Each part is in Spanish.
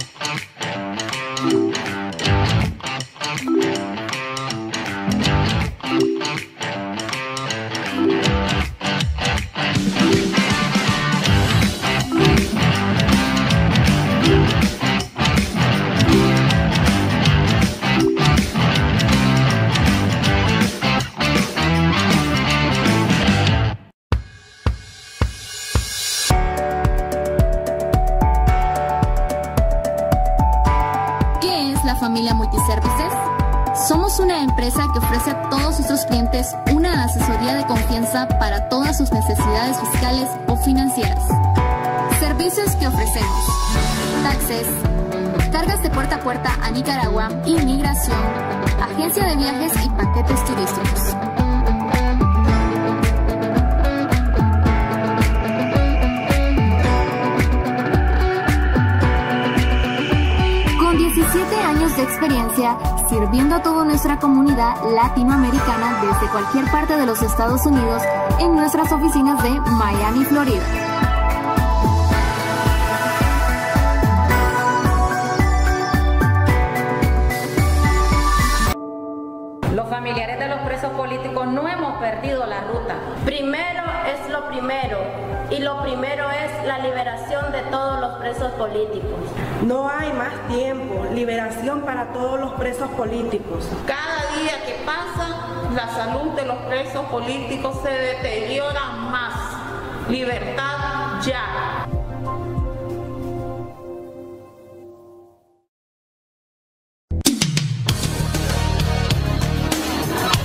Thank you. necesidades fiscales o financieras. Servicios que ofrecemos. Taxes. Cargas de puerta a puerta a Nicaragua, inmigración, agencia de viajes y paquetes turísticos. experiencia sirviendo a toda nuestra comunidad latinoamericana desde cualquier parte de los Estados Unidos en nuestras oficinas de Miami, Florida. Los familiares de los presos políticos no hemos perdido la ruta. Primero es lo primero y lo primero es la liberación de todos no hay más tiempo, liberación para todos los presos políticos. Cada día que pasa, la salud de los presos políticos se deteriora más. Libertad ya.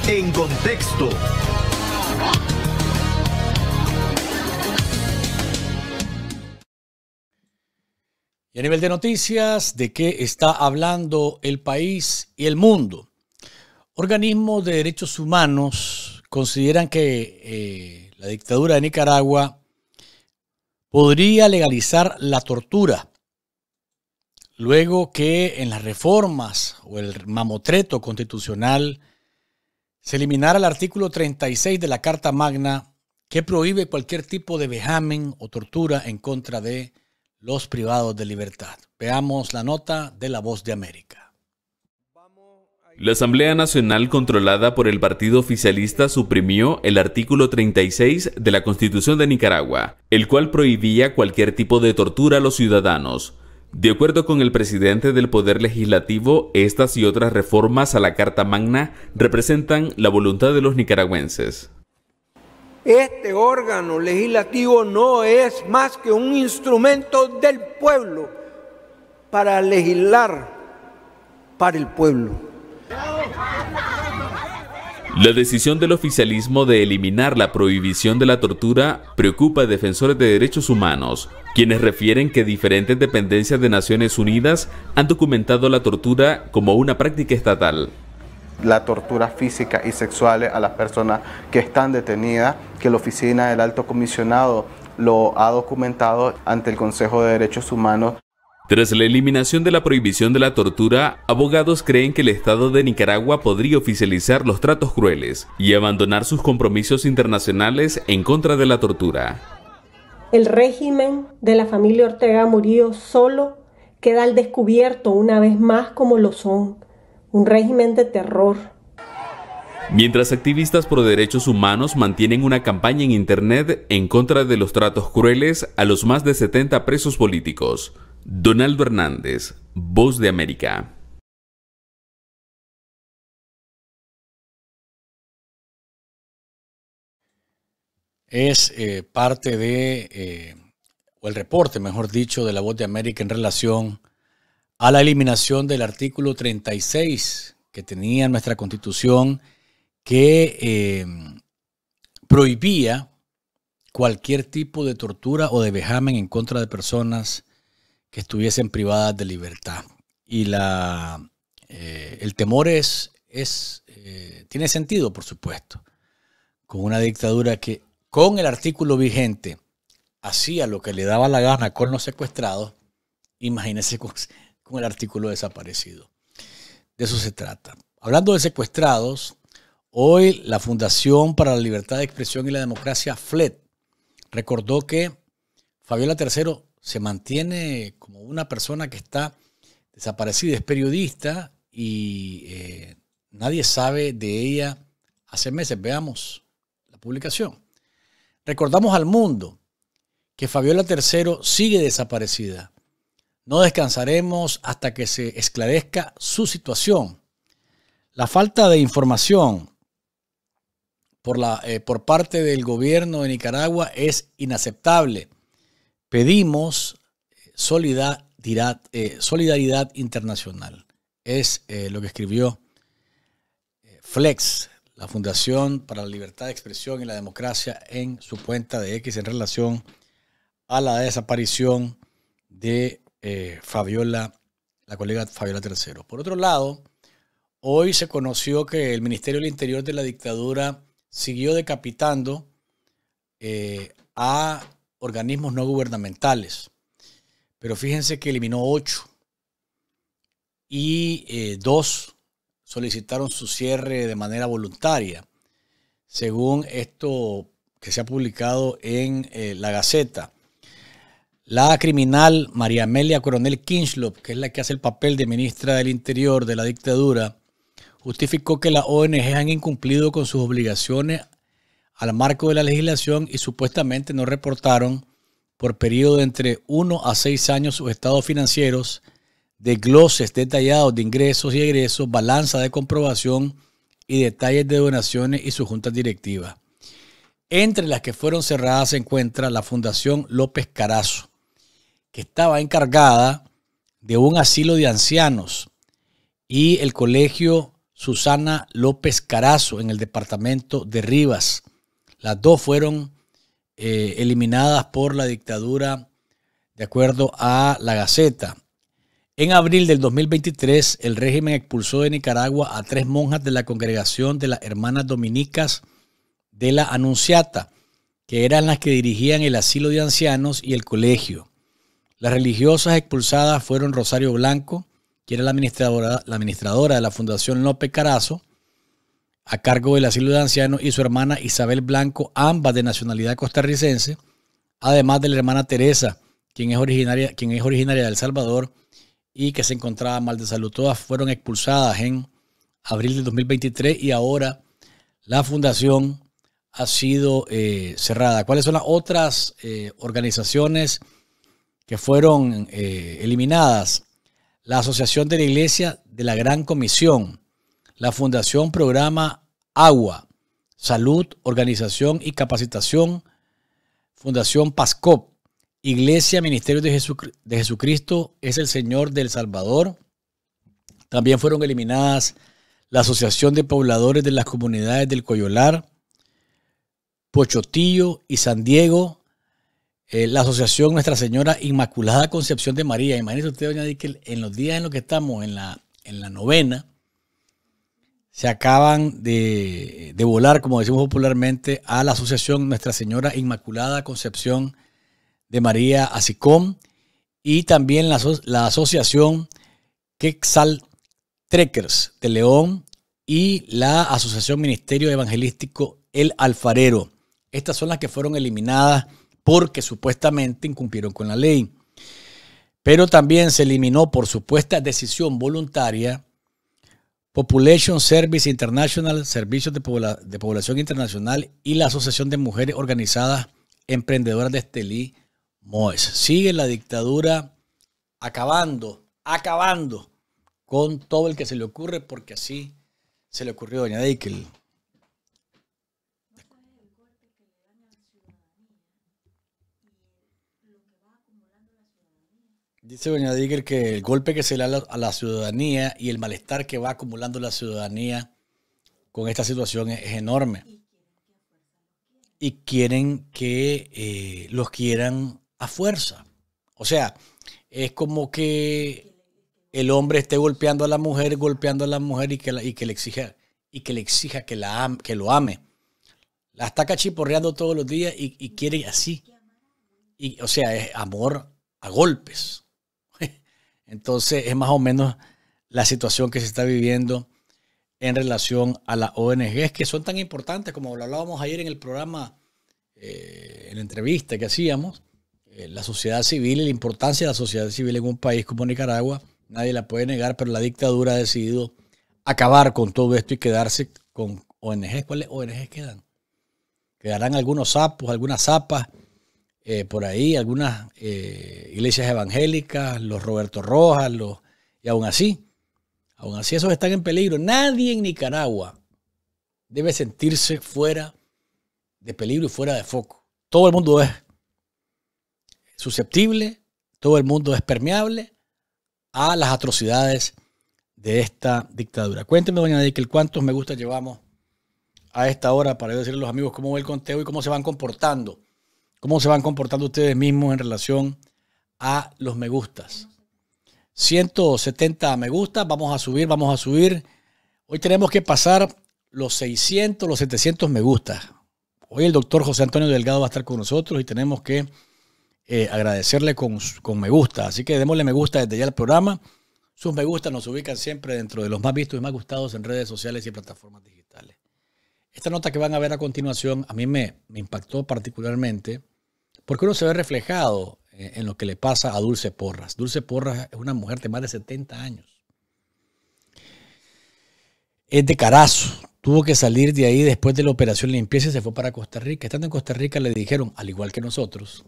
En contexto. A nivel de noticias, de qué está hablando el país y el mundo. Organismos de derechos humanos consideran que eh, la dictadura de Nicaragua podría legalizar la tortura. Luego que en las reformas o el mamotreto constitucional se eliminara el artículo 36 de la Carta Magna que prohíbe cualquier tipo de vejamen o tortura en contra de los privados de libertad. Veamos la nota de La Voz de América. La Asamblea Nacional controlada por el Partido Oficialista suprimió el artículo 36 de la Constitución de Nicaragua, el cual prohibía cualquier tipo de tortura a los ciudadanos. De acuerdo con el presidente del Poder Legislativo, estas y otras reformas a la Carta Magna representan la voluntad de los nicaragüenses. Este órgano legislativo no es más que un instrumento del pueblo para legislar para el pueblo. La decisión del oficialismo de eliminar la prohibición de la tortura preocupa a defensores de derechos humanos, quienes refieren que diferentes dependencias de Naciones Unidas han documentado la tortura como una práctica estatal la tortura física y sexual a las personas que están detenidas, que la oficina del alto comisionado lo ha documentado ante el Consejo de Derechos Humanos. Tras la eliminación de la prohibición de la tortura, abogados creen que el Estado de Nicaragua podría oficializar los tratos crueles y abandonar sus compromisos internacionales en contra de la tortura. El régimen de la familia Ortega Murillo solo queda al descubierto una vez más como lo son un régimen de terror. Mientras activistas pro derechos humanos mantienen una campaña en Internet en contra de los tratos crueles a los más de 70 presos políticos. Donaldo Hernández, Voz de América. Es eh, parte de, eh, o el reporte, mejor dicho, de la Voz de América en relación a la eliminación del artículo 36 que tenía nuestra constitución que eh, prohibía cualquier tipo de tortura o de vejamen en contra de personas que estuviesen privadas de libertad. Y la, eh, el temor es, es eh, tiene sentido, por supuesto, con una dictadura que con el artículo vigente hacía lo que le daba la gana con los secuestrados, imagínense el artículo desaparecido. De eso se trata. Hablando de secuestrados, hoy la Fundación para la Libertad de Expresión y la Democracia, FLED, recordó que Fabiola III se mantiene como una persona que está desaparecida, es periodista y eh, nadie sabe de ella hace meses. Veamos la publicación. Recordamos al mundo que Fabiola III sigue desaparecida no descansaremos hasta que se esclarezca su situación. La falta de información por, la, eh, por parte del gobierno de Nicaragua es inaceptable. Pedimos eh, eh, solidaridad, internacional. Es lo que escribió Flex, la Fundación para la Libertad de Expresión y la Democracia, en su cuenta de X en relación a la desaparición de eh, Fabiola, la colega Fabiola Tercero. Por otro lado, hoy se conoció que el Ministerio del Interior de la dictadura siguió decapitando eh, a organismos no gubernamentales. Pero fíjense que eliminó ocho y eh, dos solicitaron su cierre de manera voluntaria, según esto que se ha publicado en la Gaceta. La criminal María Amelia Coronel Kinslop, que es la que hace el papel de ministra del Interior de la dictadura, justificó que las ONG han incumplido con sus obligaciones al marco de la legislación y supuestamente no reportaron por periodo de entre uno a seis años sus estados financieros, de desgloses detallados de ingresos y egresos, balanza de comprobación y detalles de donaciones y sus juntas directivas. Entre las que fueron cerradas se encuentra la Fundación López Carazo, que estaba encargada de un asilo de ancianos y el colegio Susana López Carazo en el departamento de Rivas. Las dos fueron eh, eliminadas por la dictadura de acuerdo a la Gaceta. En abril del 2023, el régimen expulsó de Nicaragua a tres monjas de la congregación de las hermanas dominicas de la Anunciata, que eran las que dirigían el asilo de ancianos y el colegio. Las religiosas expulsadas fueron Rosario Blanco, quien era la administradora, de la Fundación López Carazo, a cargo del asilo de ancianos, y su hermana Isabel Blanco, ambas de nacionalidad costarricense, además de la hermana Teresa, quien es originaria, quien es originaria de El Salvador y que se encontraba mal de salud. Todas fueron expulsadas en abril de 2023 y ahora la fundación ha sido eh, cerrada. ¿Cuáles son las otras eh, organizaciones? que fueron eh, eliminadas la Asociación de la Iglesia de la Gran Comisión, la Fundación Programa Agua, Salud, Organización y Capacitación, Fundación PASCOP, Iglesia Ministerio de Jesucristo es el Señor del Salvador. También fueron eliminadas la Asociación de Pobladores de las Comunidades del Coyolar, Pochotillo y San Diego, eh, la Asociación Nuestra Señora Inmaculada Concepción de María. Imagínese usted, doña que en los días en los que estamos en la, en la novena, se acaban de, volar, como decimos popularmente, a la Asociación Nuestra Señora Inmaculada Concepción de María ASICOM y también la, la Asociación Quexal Trekkers de León y la Asociación Ministerio Evangelístico El Alfarero. Estas son las que fueron eliminadas porque supuestamente incumplieron con la ley. Pero también se eliminó por supuesta decisión voluntaria Population Service International, Servicios de, Población Internacional y la Asociación de Mujeres Organizadas Emprendedoras de Estelí, Moes. Sigue la dictadura acabando, acabando con todo el que se le ocurre, porque así se le ocurrió a Doña Deikel. Dice doña Digger que el golpe que se le da a la ciudadanía y el malestar que va acumulando la ciudadanía con esta situación es, enorme. Y quieren que eh, los quieran a fuerza. O sea, es como que el hombre esté golpeando a la mujer, golpeando a la mujer y que, le exija y que le exija que, la que lo ame. La está cachiporreando todos los días y, y quiere así. Y, o sea, es amor a golpes. Entonces es más o menos la situación que se está viviendo en relación a las ONGs que son tan importantes como lo hablábamos ayer en el programa, eh, en la entrevista que hacíamos, eh, la sociedad civil y la importancia de la sociedad civil en un país como Nicaragua, nadie la puede negar, pero la dictadura ha decidido acabar con todo esto y quedarse con ONGs. ¿Cuáles ONGs quedan? Quedarán algunos sapos, algunas zapas eh, por ahí, algunas eh, iglesias evangélicas, los Roberto Rojas, los, y aún así, aún así esos están en peligro. Nadie en Nicaragua debe sentirse fuera de peligro y fuera de foco. Todo el mundo es susceptible, todo el mundo es permeable a las atrocidades de esta dictadura. Cuénteme, doña el cuántos me gusta llevamos a esta hora para decirle a los amigos cómo va el conteo y cómo se van comportando cómo se van comportando ustedes mismos en relación a los me gustas. 170 me gustas, vamos a subir, vamos a subir. Hoy tenemos que pasar los 600, los 700 me gustas. Hoy el doctor José Antonio Delgado va a estar con nosotros y tenemos que eh, agradecerle con, con me gusta. Así que démosle me gusta desde ya al programa. Sus me gustas nos ubican siempre dentro de los más vistos y más gustados en redes sociales y plataformas digitales. Esta nota que van a ver a continuación a mí me impactó particularmente porque uno se ve reflejado eh, en lo que le pasa a Dulce Porras. Dulce Porras es una mujer de más de 70 años. Es de Carazo. Tuvo que salir de ahí después de la operación limpieza y se fue para Costa Rica. Estando en Costa Rica le dijeron, al igual que nosotros,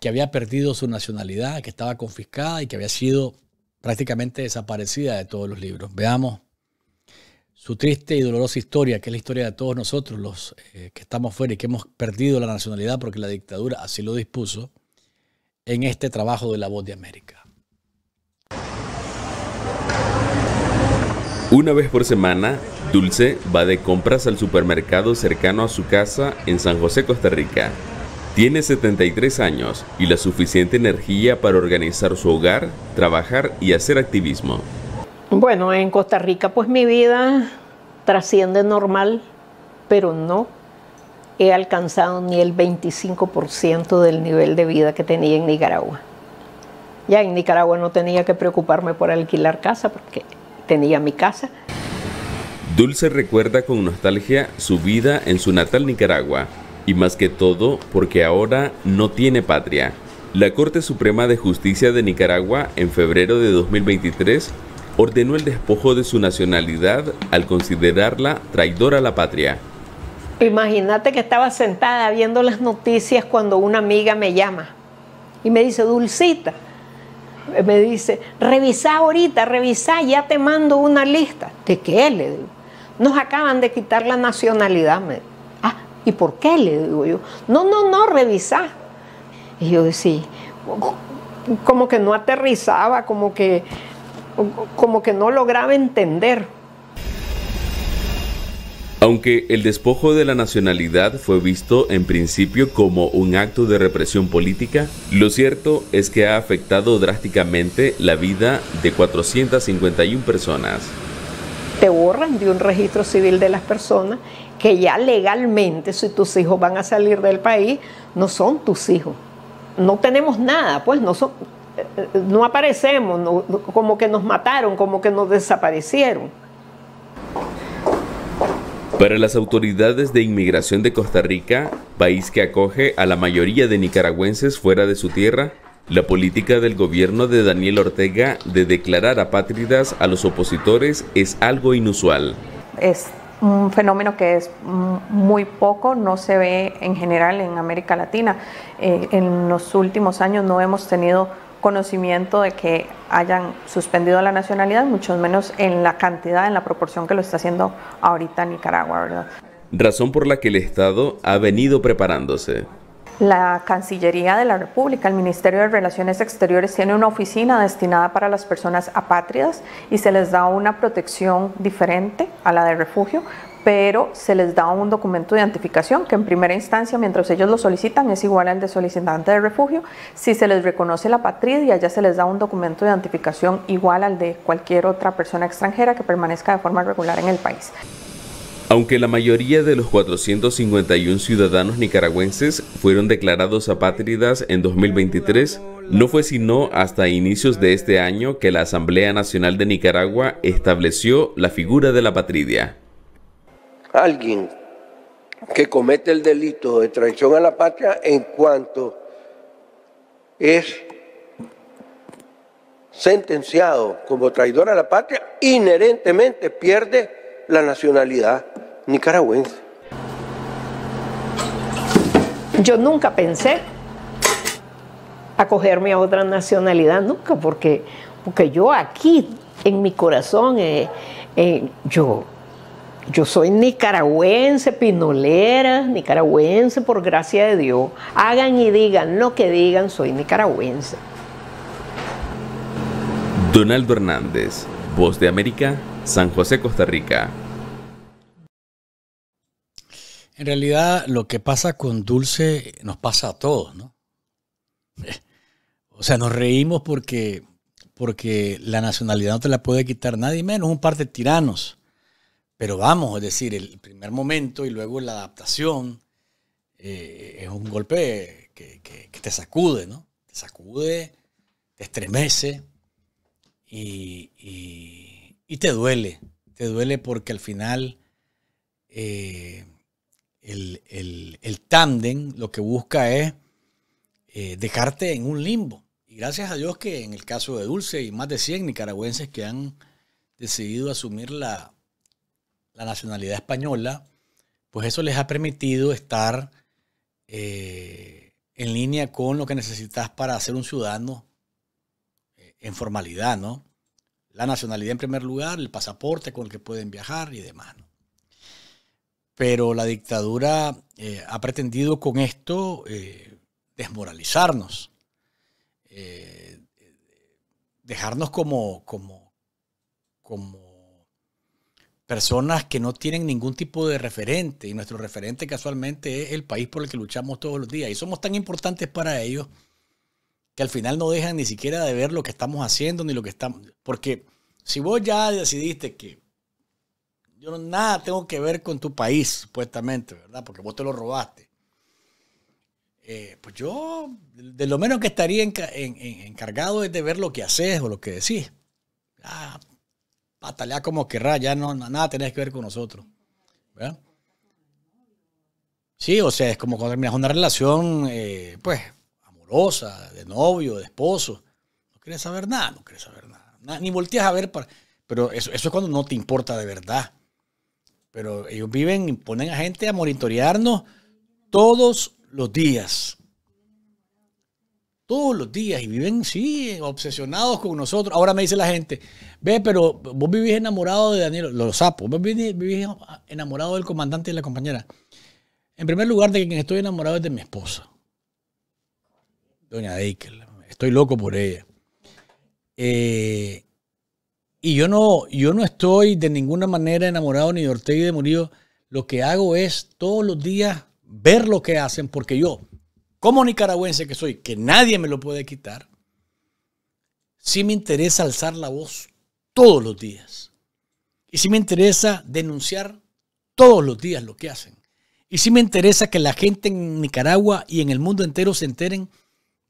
que había perdido su nacionalidad, que estaba confiscada y que había sido prácticamente desaparecida de todos los libros. Veamos su triste y dolorosa historia, que es la historia de todos nosotros, los eh, que estamos fuera y que hemos perdido la nacionalidad porque la dictadura así lo dispuso, en este trabajo de La Voz de América. Una vez por semana, Dulce va de compras al supermercado cercano a su casa en San José, Costa Rica. Tiene 73 años y la suficiente energía para organizar su hogar, trabajar y hacer activismo. Bueno, en Costa Rica pues mi vida trasciende normal, pero no he alcanzado ni el 25% del nivel de vida que tenía en Nicaragua. Ya en Nicaragua no tenía que preocuparme por alquilar casa porque tenía mi casa. Dulce recuerda con nostalgia su vida en su natal Nicaragua y más que todo porque ahora no tiene patria. La Corte Suprema de Justicia de Nicaragua en febrero de 2023 ordenó el despojo de su nacionalidad al considerarla traidora a la patria. Imagínate que estaba sentada viendo las noticias cuando una amiga me llama y me dice, Dulcita, me dice, revisá ahorita, revisá, ya te mando una lista. ¿De qué? Le digo. Nos acaban de quitar la nacionalidad. Ah, ¿y por qué? Le digo yo. No, no, no, revisa. Y yo decía, como que no aterrizaba, como que como que no lograba entender. Aunque el despojo de la nacionalidad fue visto en principio como un acto de represión política, lo cierto es que ha afectado drásticamente la vida de 451 personas. Te borran de un registro civil de las personas que ya legalmente, si tus hijos van a salir del país, no son tus hijos. No tenemos nada, pues no son, no aparecemos, como que nos mataron, como que nos desaparecieron. Para las autoridades de inmigración de Costa Rica, país que acoge a la mayoría de nicaragüenses fuera de su tierra, la política del gobierno de Daniel Ortega de declarar apátridas a los opositores es algo inusual. Es un fenómeno que es muy poco, no se ve en general en América Latina. Eh, en los últimos años no hemos tenido conocimiento de que hayan suspendido la nacionalidad, mucho menos en la cantidad, en la proporción que lo está haciendo ahorita Nicaragua, ¿verdad? Razón por la que el Estado ha venido preparándose. La Cancillería de la República, el Ministerio de Relaciones Exteriores, tiene una oficina destinada para las personas apátridas y se les da una protección diferente a la de refugio pero se les da un documento de identificación que en primera instancia, mientras ellos lo solicitan, es igual al de solicitante de refugio. Si se les reconoce la patria, ya se les da un documento de identificación igual al de cualquier otra persona extranjera que permanezca de forma regular en el país. Aunque la mayoría de los 451 ciudadanos nicaragüenses fueron declarados apátridas en 2023, no fue sino hasta inicios de este año que la Asamblea Nacional de Nicaragua estableció la figura de la patridia alguien que comete el delito de traición a la patria en cuanto es sentenciado como traidor a la patria, inherentemente pierde la nacionalidad nicaragüense. Yo nunca pensé acogerme a otra nacionalidad, nunca, porque, porque yo aquí, en mi corazón, eh, eh, yo yo soy nicaragüense, pinolera, nicaragüense por gracia de Dios. Hagan y digan lo que digan, soy nicaragüense. Donaldo Hernández, Voz de América, San José, Costa Rica. En realidad, lo que pasa con Dulce nos pasa a todos, ¿no? O sea, nos reímos porque, porque la nacionalidad no te la puede quitar nadie, menos un par de tiranos pero vamos, es decir, el primer momento y luego la adaptación eh, es un golpe que, te sacude, ¿no? Te sacude, te estremece y, te duele. Te duele porque al final eh, el, el, tándem lo que busca es eh, dejarte en un limbo. Y gracias a Dios que en el caso de Dulce y más de 100 nicaragüenses que han decidido asumir la, la nacionalidad española, pues eso les ha permitido estar eh, en línea con lo que necesitas para ser un ciudadano eh, en formalidad, ¿no? La nacionalidad en primer lugar, el pasaporte con el que pueden viajar y demás. Pero la dictadura eh, ha pretendido con esto desmoralizarnos, dejarnos como, como, como personas que no tienen ningún tipo de referente y nuestro referente casualmente es el país por el que luchamos todos los días y somos tan importantes para ellos que al final no dejan ni siquiera de ver lo que estamos haciendo ni lo que estamos porque si vos ya decidiste que yo nada tengo que ver con tu país supuestamente verdad porque vos te lo robaste eh, pues yo de lo menos que estaría encargado es de ver lo que haces o lo que decís ah, Atalea como querrá, ya no, nada tenés que ver con nosotros. Sí, o sea, es como cuando terminas una relación, eh, pues, amorosa, de novio, de esposo. No quieres saber nada, no quieres saber nada. ni volteas a ver para... Pero eso, es cuando no te importa de verdad. Pero ellos viven, y ponen a gente a monitorearnos todos los días todos los días y viven, sí, obsesionados con nosotros. Ahora me dice la gente, ve, pero vos vivís enamorado de Daniel, los sapos, vos vivís, enamorado del comandante y de la compañera. En primer lugar, de quien estoy enamorado es de mi esposa, doña Deikel. Estoy loco por ella. Eh, y yo no, yo no estoy de ninguna manera enamorado ni de Ortega y de Murillo. Lo que hago es todos los días ver lo que hacen, porque yo, como nicaragüense que soy, que nadie me lo puede quitar, sí me interesa alzar la voz todos los días. Y sí me interesa denunciar todos los días lo que hacen. Y sí me interesa que la gente en Nicaragua y en el mundo entero se enteren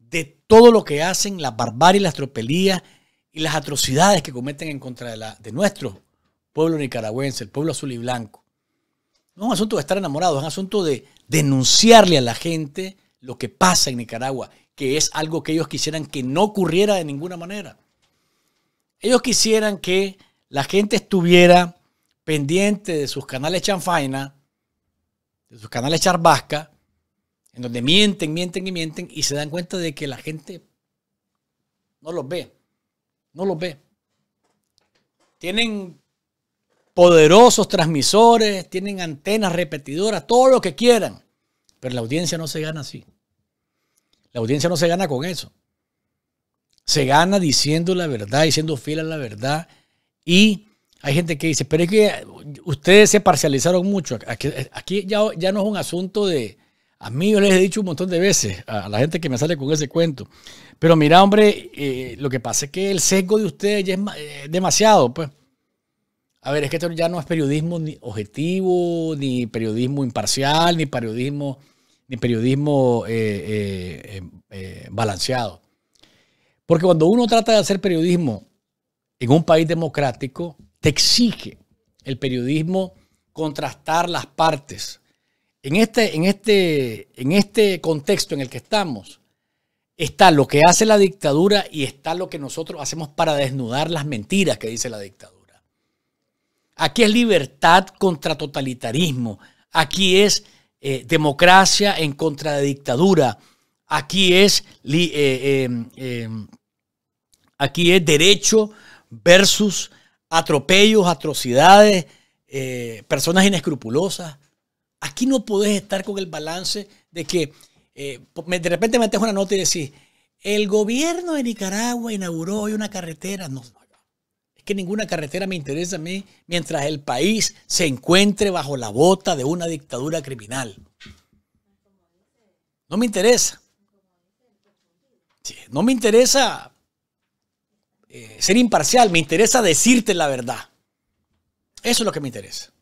de todo lo que hacen, la barbarie, las tropelías y las atrocidades que cometen en contra de, la, de nuestro pueblo nicaragüense, el pueblo azul y blanco. No es un asunto de estar enamorado, es un asunto de denunciarle a la gente lo que pasa en Nicaragua, que es algo que ellos quisieran que no ocurriera de ninguna manera. Ellos quisieran que la gente estuviera pendiente de sus canales chanfaina, de sus canales charbasca, en donde mienten, mienten y mienten y se dan cuenta de que la gente no los ve, no los ve. Tienen poderosos transmisores, tienen antenas repetidoras, todo lo que quieran, pero la audiencia no se gana así. La audiencia no se gana con eso. Se gana diciendo la verdad y siendo fiel a la verdad. Y hay gente que dice, pero es que ustedes se parcializaron mucho. Aquí, ya, no es un asunto de... A mí yo les he dicho un montón de veces, a la gente que me sale con ese cuento. Pero mira, hombre, eh, lo que pasa es que el sesgo de ustedes ya es eh, demasiado, pues. A ver, es que esto ya no es periodismo ni objetivo, ni periodismo imparcial, ni periodismo ni periodismo eh, eh, em, eh, balanceado. Porque cuando uno trata de hacer periodismo en un país democrático, te exige el periodismo contrastar las partes. En este, en este, en este contexto en el que estamos, está lo que hace la dictadura y está lo que nosotros hacemos para desnudar las mentiras que dice la dictadura. Aquí es libertad contra totalitarismo. Aquí es eh, democracia en contra de dictadura. Aquí es, eh, eh, aquí es derecho versus atropellos, atrocidades, personas inescrupulosas. Aquí no podés estar con el balance de que de repente metes una nota y decís, el gobierno de Nicaragua inauguró hoy una carretera. no, que ninguna carretera me interesa a mí mientras el país se encuentre bajo la bota de una dictadura criminal. No me interesa. no me interesa eh, ser imparcial, me interesa decirte la verdad. Eso es lo que me interesa.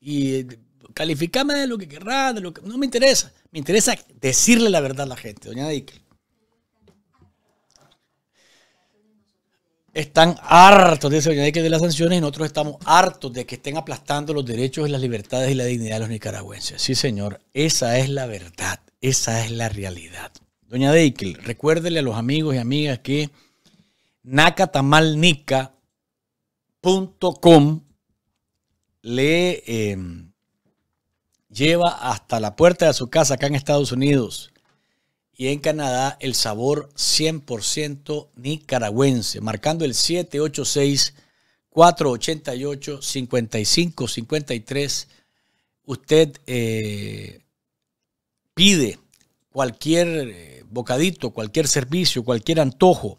Y eh, calificame de lo que querrá, de lo que... No me interesa. Me interesa decirle la verdad a la gente, doña Dickel. están hartos de Doña Deikel de las sanciones y nosotros estamos hartos de que estén aplastando los derechos, las libertades y la dignidad de los nicaragüenses. Sí, señor, esa es la verdad, esa es la realidad. Doña Deikel, recuérdele a los amigos y amigas que nacatamalnica.com le eh, lleva hasta la puerta de su casa acá en Estados Unidos y en Canadá el sabor 100% nicaragüense, marcando el 786-488-5553. Usted eh, pide cualquier eh, bocadito, cualquier servicio, cualquier antojo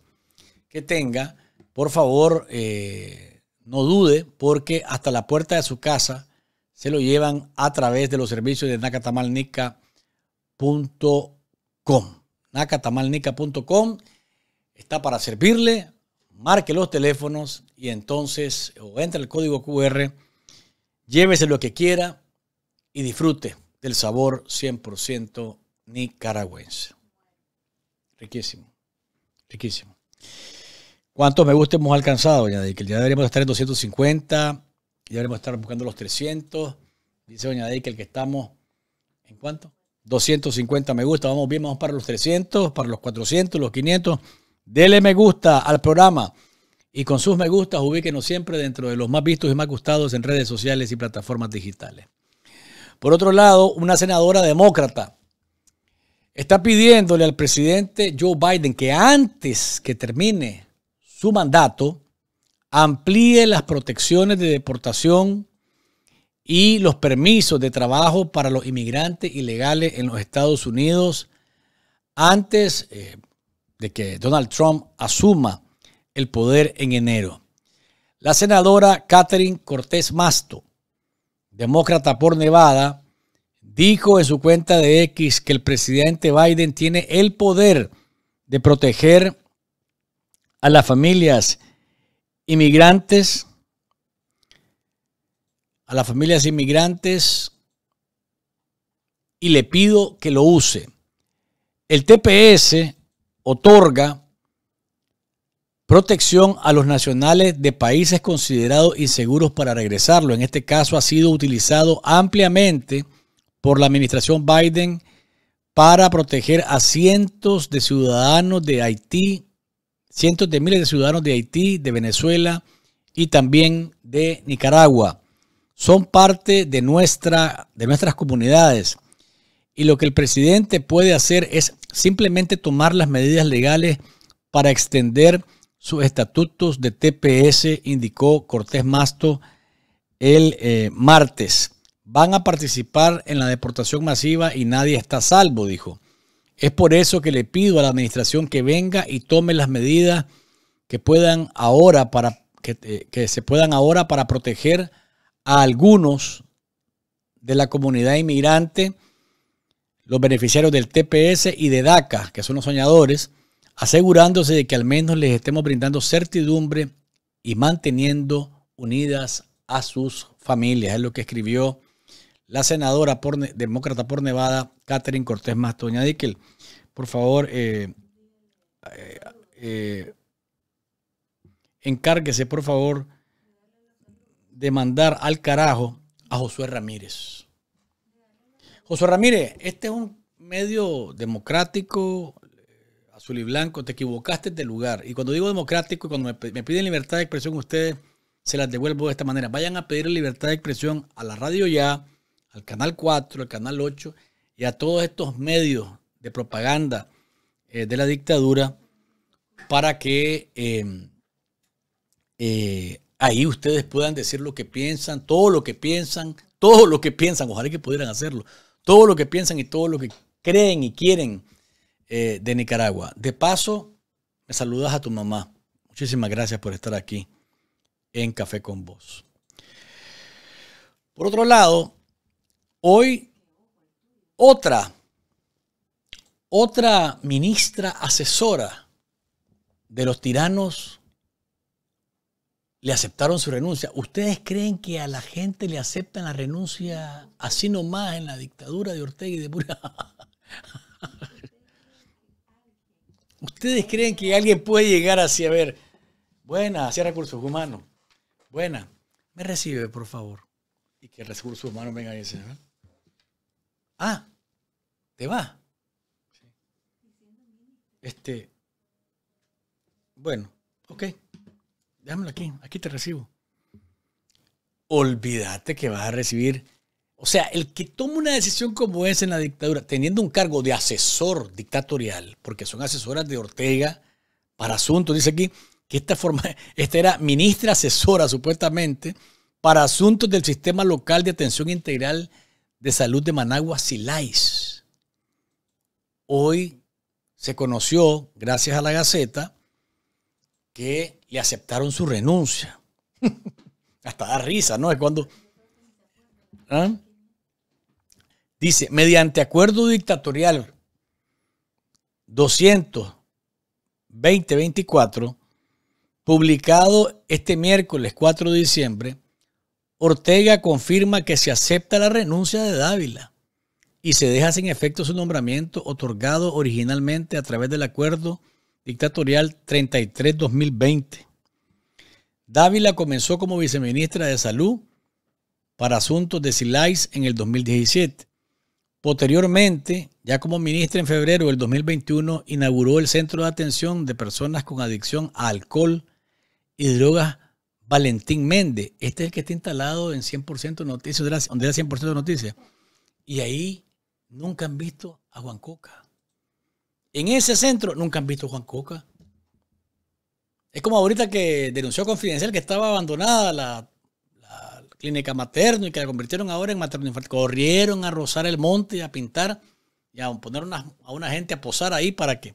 que tenga, por favor, eh, no dude, porque hasta la puerta de su casa se lo llevan a través de los servicios de nacatamalnica.com Nacatamalnica.com. está para servirle. Marque los teléfonos y entonces o entra el código QR, llévese lo que quiera y disfrute del sabor 100% nicaragüense. Riquísimo, riquísimo. ¿Cuántos me gusta hemos alcanzado? doña Deikel? ya deberíamos estar en 250, ya deberíamos estar buscando los 300. Dice Doña el que estamos en cuánto? 250 me gusta. Vamos bien, vamos para los 300, para los 400, los 500. Dele me gusta al programa y con sus me gustas ubíquenos siempre dentro de los más vistos y más gustados en redes sociales y plataformas digitales. Por otro lado, una senadora demócrata está pidiéndole al presidente Joe Biden que antes que termine su mandato amplíe las protecciones de deportación y los permisos de trabajo para los inmigrantes ilegales en los Estados Unidos antes eh, de que Donald Trump asuma el poder en enero. La senadora Catherine Cortés Masto, demócrata por Nevada, dijo en su cuenta de X que el presidente Biden tiene el poder de proteger a las familias inmigrantes a las familias inmigrantes y le pido que lo use. El TPS otorga protección a los nacionales de países considerados inseguros para regresarlo. En este caso ha sido utilizado ampliamente por la administración Biden para proteger a cientos de ciudadanos de Haití, cientos de miles de ciudadanos de Haití, de Venezuela y también de Nicaragua son parte de, nuestra, de nuestras comunidades. Y lo que el presidente puede hacer es simplemente tomar las medidas legales para extender sus estatutos de TPS, indicó Cortés Masto el eh, martes. Van a participar en la deportación masiva y nadie está salvo, dijo. Es por eso que le pido a la administración que venga y tome las medidas que puedan ahora para que, eh, que se puedan ahora para proteger a algunos de la comunidad inmigrante, los beneficiarios del TPS y de DACA, que son los soñadores, asegurándose de que al menos les estemos brindando certidumbre y manteniendo unidas a sus familias. Es lo que escribió la senadora por, demócrata por Nevada, Catherine Cortés Mastoña Dickel. Por favor, eh, eh, eh, encárguese, por favor, de al carajo a Josué Ramírez. Josué Ramírez, este es un medio democrático, eh, azul y blanco, te equivocaste de lugar. Y cuando digo democrático, y cuando me, piden libertad de expresión, ustedes se las devuelvo de esta manera. Vayan a pedir libertad de expresión a la radio ya, al canal 4, al canal 8 y a todos estos medios de propaganda eh, de la dictadura para que eh, ahí ustedes puedan decir lo que piensan, todo lo que piensan, todo lo que piensan, ojalá que pudieran hacerlo, todo lo que piensan y todo lo que creen y quieren eh, de Nicaragua. De paso, me saludas a tu mamá. Muchísimas gracias por estar aquí en Café con Vos. Por otro lado, hoy otra, otra ministra asesora de los tiranos le aceptaron su renuncia. ¿Ustedes creen que a la gente le aceptan la renuncia así nomás en la dictadura de Ortega y de Pura? ¿Ustedes creen que alguien puede llegar así a ver, buena, hacia recursos humanos, buena, me recibe, por favor? Y que recursos humanos venga a ese ah, ah, te va. Este, bueno, ok déjamelo aquí, aquí te recibo. Olvídate que vas a recibir. O sea, el que toma una decisión como esa en la dictadura, teniendo un cargo de asesor dictatorial, porque son asesoras de Ortega para asuntos, dice aquí, que esta, forma, esta era ministra asesora supuestamente para asuntos del sistema local de atención integral de salud de Managua, Silais. Hoy se conoció, gracias a la Gaceta, que y aceptaron su renuncia. Hasta da risa, ¿no? Es cuando... ¿ah? Dice, mediante acuerdo dictatorial 220-24, publicado este miércoles 4 de diciembre, Ortega confirma que se acepta la renuncia de Dávila y se deja sin efecto su nombramiento otorgado originalmente a través del acuerdo dictatorial 33-2020. Dávila comenzó como viceministra de Salud para asuntos de Silais en el 2017. Posteriormente, ya como ministra en febrero del 2021, inauguró el Centro de Atención de Personas con Adicción a Alcohol y Drogas Valentín Méndez. Este es el que está instalado en 100% Noticias, donde era 100% Noticias. Y ahí nunca han visto a Juan Coca. En ese centro nunca han visto Juan Coca. Es como ahorita que denunció Confidencial que estaba abandonada la, clínica materno y que la convirtieron ahora en materno infantil. Corrieron a rozar el monte, y a pintar y a poner a una gente a posar ahí para que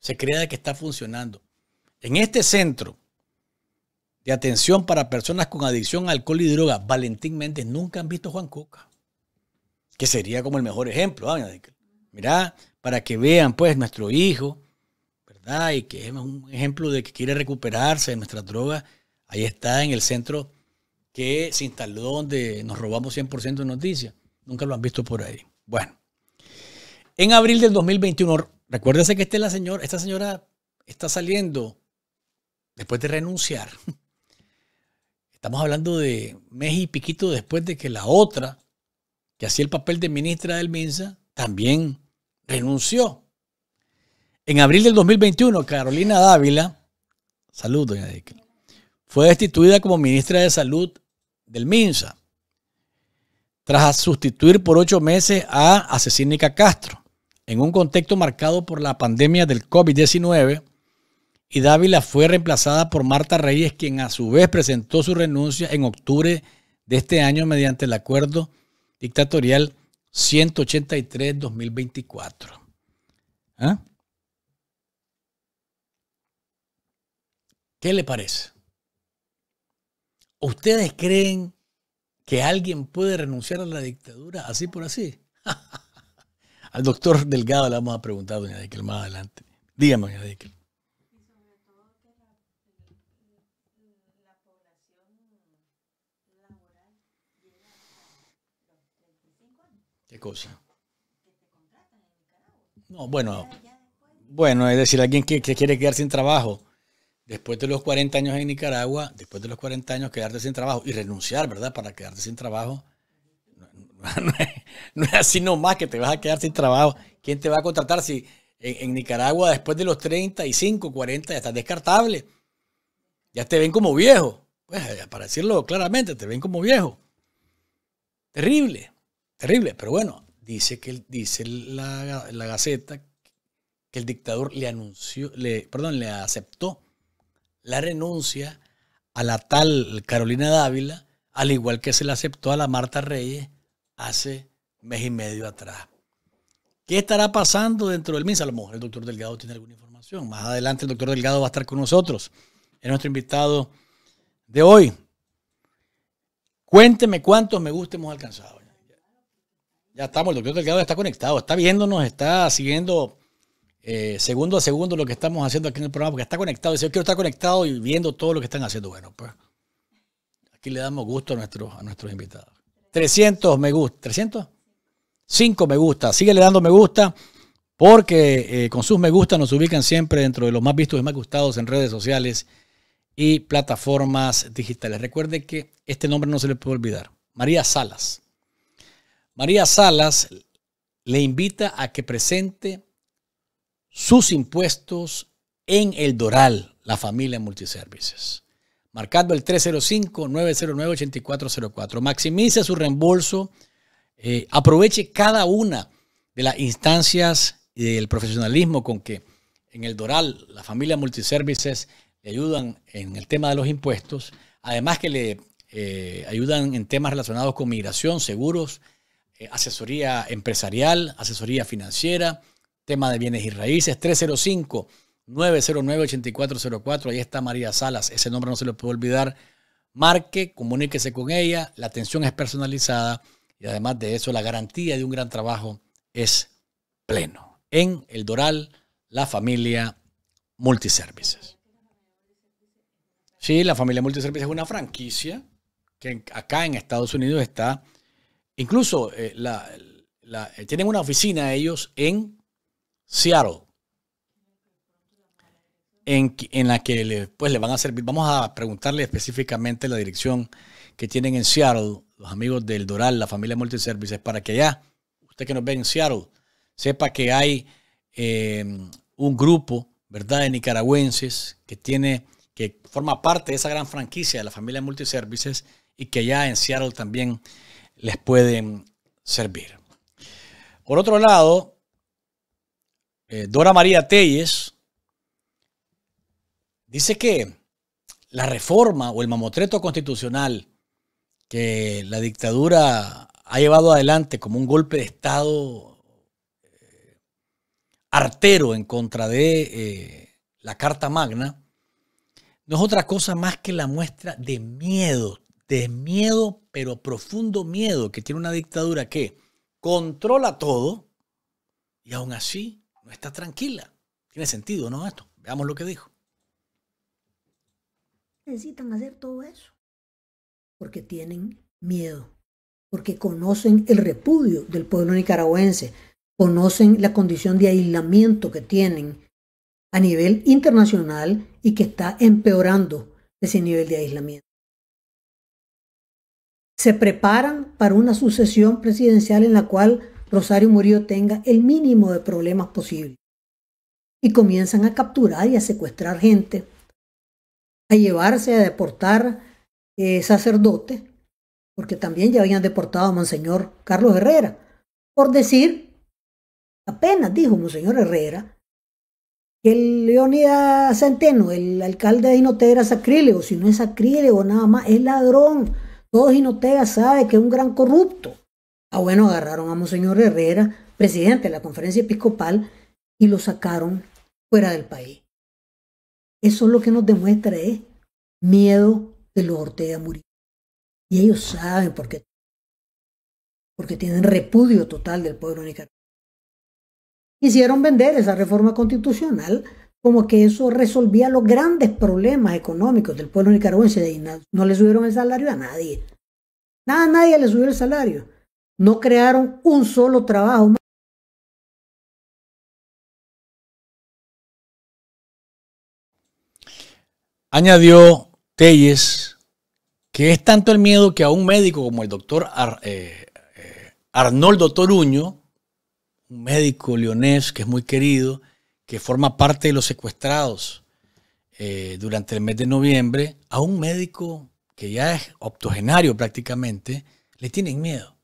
se crea que está funcionando. En este centro de atención para personas con adicción a alcohol y droga, Valentín Méndez nunca han visto Juan Coca, que sería como el mejor ejemplo. ¿ah? Mirá, para que vean, pues, nuestro hijo, ¿verdad? Y que es un ejemplo de que quiere recuperarse de nuestra droga. Ahí está en el centro que se instaló donde nos robamos 100% de noticias. Nunca lo han visto por ahí. Bueno, en abril del 2021, recuérdense que este la señora, esta señora está saliendo después de renunciar. Estamos hablando de mes y piquito después de que la otra, que hacía el papel de ministra del MINSA, también renunció. En abril del 2021, Carolina Dávila, salud, doña fue destituida como ministra de Salud del MINSA, tras sustituir por ocho meses a Asesínica Castro, en un contexto marcado por la pandemia del COVID-19, y Dávila fue reemplazada por Marta Reyes, quien a su vez presentó su renuncia en octubre de este año mediante el acuerdo dictatorial 183 2024. ¿Ah? ¿Qué le parece? ¿Ustedes creen que alguien puede renunciar a la dictadura así por así? Al doctor Delgado le vamos a preguntar, doña Dekel, más adelante. Dígame, doña Dekel. ¿Qué cosa? No, bueno, bueno, es decir, alguien que, quiere quedar sin trabajo después de los 40 años en Nicaragua, después de los 40 años quedarte sin trabajo y renunciar, ¿verdad? Para quedarte sin trabajo. No, es, así nomás que te vas a quedar sin trabajo. ¿Quién te va a contratar si en, Nicaragua después de los 35, 40 ya estás descartable? Ya te ven como viejo. Pues, eh, para decirlo claramente, te ven como viejo. Terrible. Terrible, pero bueno, dice que dice la, Gaceta que el dictador le anunció, le, perdón, le aceptó la renuncia a la tal Carolina Dávila, al igual que se le aceptó a la Marta Reyes hace mes y medio atrás. ¿Qué estará pasando dentro del MINSA? A lo mejor el doctor Delgado tiene alguna información. Más adelante el doctor Delgado va a estar con nosotros. Es nuestro invitado de hoy. Cuénteme cuántos me gusta hemos alcanzado. Ya estamos, el doctor Delgado está conectado, está viéndonos, está siguiendo eh, segundo a segundo lo que estamos haciendo aquí en el programa, porque está conectado. Dice, yo quiero estar conectado y viendo todo lo que están haciendo. Bueno, pues aquí le damos gusto a nuestros, invitados. 300 me gusta, ¿300? 5 me gusta. le dando me gusta porque eh, con sus me gusta nos ubican siempre dentro de los más vistos y más gustados en redes sociales y plataformas digitales. Recuerde que este nombre no se le puede olvidar. María Salas María Salas le invita a que presente sus impuestos en el Doral, la familia Multiservices. Marcando el 305-909-8404. Maximice su reembolso. Eh, aproveche cada una de las instancias y del profesionalismo con que en el Doral la familia Multiservices le ayudan en el tema de los impuestos. Además que le eh, ayudan en temas relacionados con migración, seguros, eh, asesoría empresarial, asesoría financiera, tema de bienes y raíces, 305-909-8404. Ahí está María Salas, ese nombre no se lo puedo olvidar. Marque, comuníquese con ella, la atención es personalizada y además de eso la garantía de un gran trabajo es pleno. En el Doral, la familia Multiservices. Sí, la familia Multiservices es una franquicia que acá en Estados Unidos está Incluso eh, eh, tienen una oficina ellos en Seattle, en, la que le, pues, le van a servir. Vamos a preguntarle específicamente la dirección que tienen en Seattle los amigos del Doral, la familia Multiservices, para que ya, usted que nos ve en Seattle, sepa que hay em, un grupo, ¿verdad?, de nicaragüenses que tiene, que forma parte de esa gran franquicia de la familia Multiservices y que allá en Seattle también les pueden servir. Por otro lado, eh, Dora María Telles dice que la reforma o el mamotreto constitucional que la dictadura ha llevado adelante como un golpe de Estado eh, artero en contra de eh, la Carta Magna, no es otra cosa más que la muestra de miedo de miedo, pero profundo miedo que tiene una dictadura que controla todo y aún así no está tranquila. Tiene sentido, ¿no? Esto. Veamos lo que dijo. Necesitan hacer todo eso porque tienen miedo, porque conocen el repudio del pueblo nicaragüense, conocen la condición de aislamiento que tienen a nivel internacional y que está empeorando ese nivel de aislamiento se preparan para una sucesión presidencial en la cual Rosario Murillo tenga el mínimo de problemas posible. Y comienzan a capturar y a secuestrar gente, a llevarse, a deportar eh, sacerdotes, porque también ya habían deportado a Monseñor Carlos Herrera, por decir, apenas dijo Monseñor Herrera, que el Centeno, el alcalde de Inotera, era sacrílego, si no es sacrílego nada más, es ladrón todo Ginotega sabe que es un gran corrupto. Ah, bueno, agarraron a Monseñor Herrera, presidente de la conferencia episcopal, y lo sacaron fuera del país. Eso es lo que nos demuestra es miedo de los Ortega Murillo. Y ellos saben por qué. Porque tienen repudio total del pueblo nicaragüense. Quisieron vender esa reforma constitucional como que eso resolvía los grandes problemas económicos del pueblo nicaragüense. no, le subieron el salario a nadie. Nada, nadie le subió el salario. No crearon un solo trabajo Añadió Telles que es tanto el miedo que a un médico como el doctor eh, eh, Arnoldo Toruño, un médico leonés que es muy querido, que forma parte de los secuestrados eh, durante el mes de noviembre, a un médico que ya es octogenario prácticamente, le tienen miedo.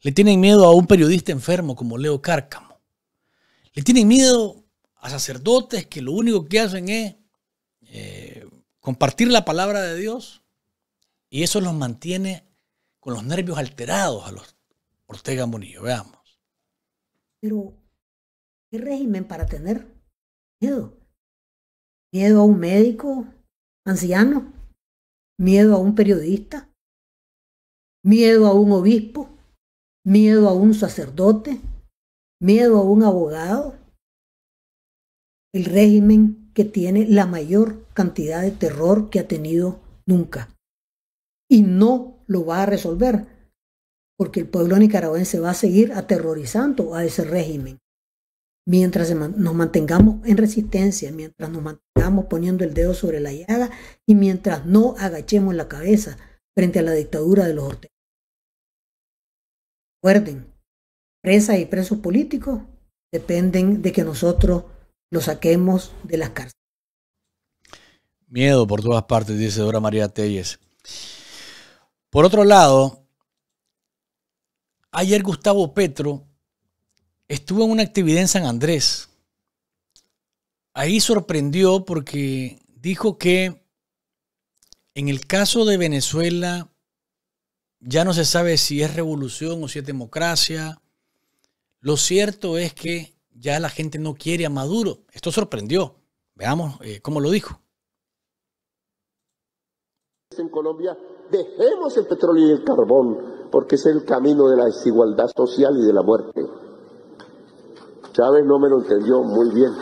Le tienen miedo a un periodista enfermo como Leo Cárcamo. Le tienen miedo a sacerdotes que lo único que hacen es eh, compartir la palabra de Dios y eso los mantiene con los nervios alterados a los Ortega Monillo Veamos. Pero régimen para tener? Miedo. Miedo a un médico anciano. Miedo a un periodista. Miedo a un obispo. Miedo a un sacerdote. Miedo a un abogado. El régimen que tiene la mayor cantidad de terror que ha tenido nunca. Y no lo va a resolver, porque el pueblo nicaragüense va a seguir aterrorizando a ese régimen mientras nos mantengamos en resistencia, mientras nos mantengamos poniendo el dedo sobre la llaga y mientras no agachemos la cabeza frente a la dictadura de los Ortega. Recuerden, presas y presos políticos dependen de que nosotros los saquemos de las cárceles. Miedo por todas partes, dice Dora María Telles. Por otro lado, ayer Gustavo Petro estuvo en una actividad en San Andrés. Ahí sorprendió porque dijo que en el caso de Venezuela ya no se sabe si es revolución o si es democracia. Lo cierto es que ya la gente no quiere a Maduro. Esto sorprendió. Veamos eh, cómo lo dijo. En Colombia dejemos el petróleo y el carbón porque es el camino de la desigualdad social y de la muerte. Chávez no me lo entendió muy bien.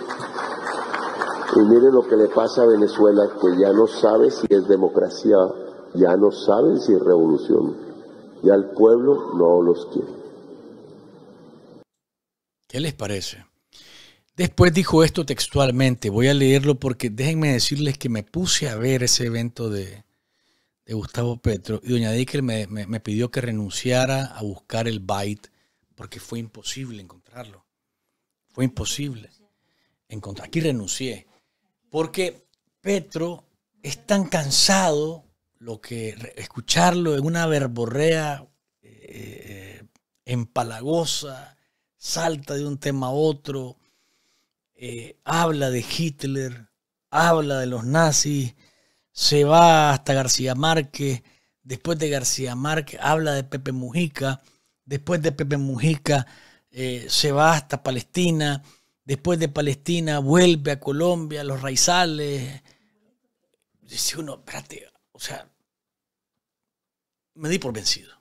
Y mire lo que le pasa a Venezuela, que ya no sabe si es democracia, ya no sabe si es revolución. y al pueblo no los quiere. ¿Qué les parece? Después dijo esto textualmente, voy a leerlo porque déjenme decirles que me puse a ver ese evento de, de Gustavo Petro y doña Dickel me, me, me pidió que renunciara a buscar el byte porque fue imposible encontrarlo. Fue imposible Aquí renuncié. Porque Petro es tan cansado lo que escucharlo en una verborrea eh, empalagosa, salta de un tema a otro, eh, habla de Hitler, habla de los nazis, se va hasta García Márquez, después de García Márquez habla de Pepe Mujica, después de Pepe Mujica eh, se va hasta Palestina, después de Palestina vuelve a Colombia, los raizales. Dice uno, espérate, o sea, me di por vencido,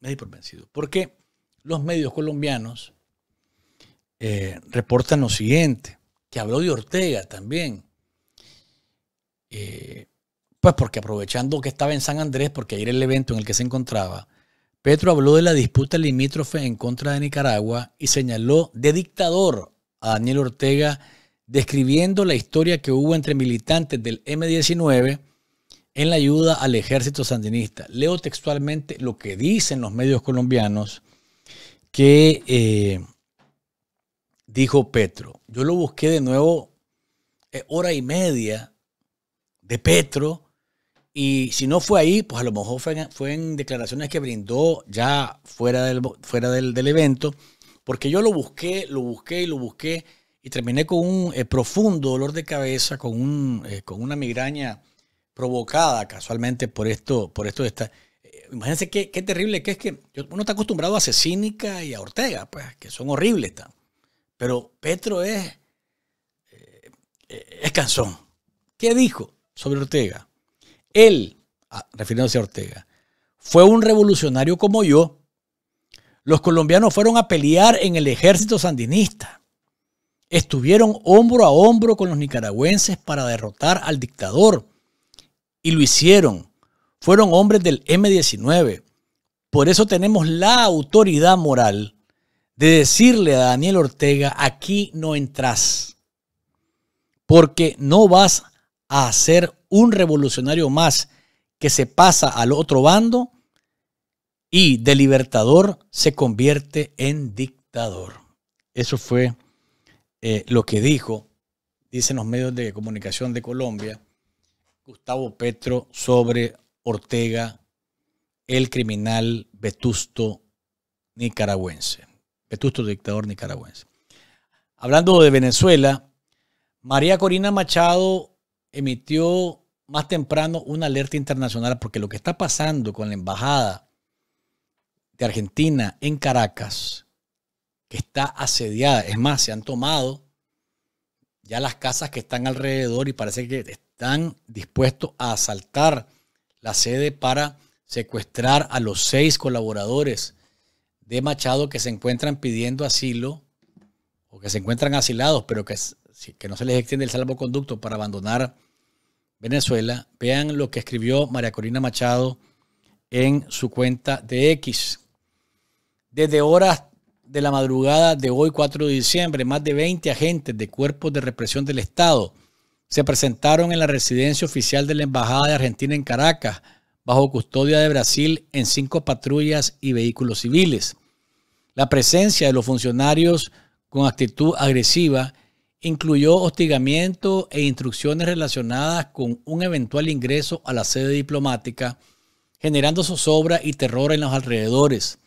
me di por vencido, porque los medios colombianos eh, reportan lo siguiente, que habló de Ortega también. Eh, pues porque aprovechando que estaba en San Andrés, porque ahí era el evento en el que se encontraba, Petro habló de la disputa limítrofe en contra de Nicaragua y señaló de dictador a Daniel Ortega, describiendo la historia que hubo entre militantes del M-19 en la ayuda al ejército sandinista. Leo textualmente lo que dicen los medios colombianos que eh, dijo Petro. Yo lo busqué de nuevo eh, hora y media de Petro y si no fue ahí, pues a lo mejor fue en, declaraciones que brindó ya fuera, del, fuera del, evento, porque yo lo busqué, lo busqué y lo busqué y terminé con un eh, profundo dolor de cabeza, con, eh, con una migraña provocada casualmente por esto, por esto de esta... Eh, imagínense qué, terrible que es que uno está acostumbrado a Cecínica y a Ortega, pues, que son horribles. Tan. Pero Petro es, es cansón. ¿Qué dijo sobre Ortega? él, ah, refiriéndose a Ortega, fue un revolucionario como yo, los colombianos fueron a pelear en el ejército sandinista. Estuvieron hombro a hombro con los nicaragüenses para derrotar al dictador. Y lo hicieron. Fueron hombres del M-19. Por eso tenemos la autoridad moral de decirle a Daniel Ortega, aquí no entras. Porque no vas a ser un revolucionario más que se pasa al otro bando y de libertador se convierte en dictador. Eso fue eh, lo que dijo, dicen los medios de comunicación de Colombia, Gustavo Petro sobre Ortega, el criminal vetusto nicaragüense, vetusto dictador nicaragüense. Hablando de Venezuela, María Corina Machado emitió más temprano una alerta internacional porque lo que está pasando con la embajada de Argentina en Caracas, que está asediada, es más, se han tomado ya las casas que están alrededor y parece que están dispuestos a asaltar la sede para secuestrar a los seis colaboradores de Machado que se encuentran pidiendo asilo o que se encuentran asilados, pero que, que no se les extiende el salvoconducto para abandonar Venezuela, vean lo que escribió María Corina Machado en su cuenta de X. Desde horas de la madrugada de hoy, 4 de diciembre, más de 20 agentes de cuerpos de represión del Estado se presentaron en la residencia oficial de la Embajada de Argentina en Caracas, bajo custodia de Brasil, en cinco patrullas y vehículos civiles. La presencia de los funcionarios con actitud agresiva incluyó hostigamiento e instrucciones relacionadas con un eventual ingreso a la sede diplomática, generando zozobra y terror en los alrededores,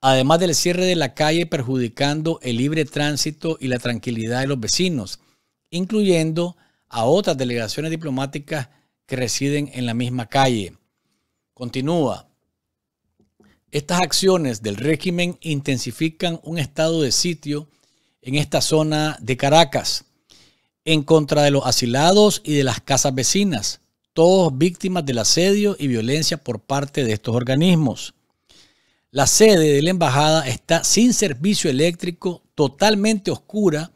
además del cierre de la calle perjudicando el libre tránsito y la tranquilidad de los vecinos, incluyendo a otras delegaciones diplomáticas que residen en la misma calle. Continúa. Estas acciones del régimen intensifican un estado de sitio en esta zona de Caracas, en contra de los asilados y de las casas vecinas, todos víctimas del asedio y violencia por parte de estos organismos. La sede de la embajada está sin servicio eléctrico, totalmente oscura,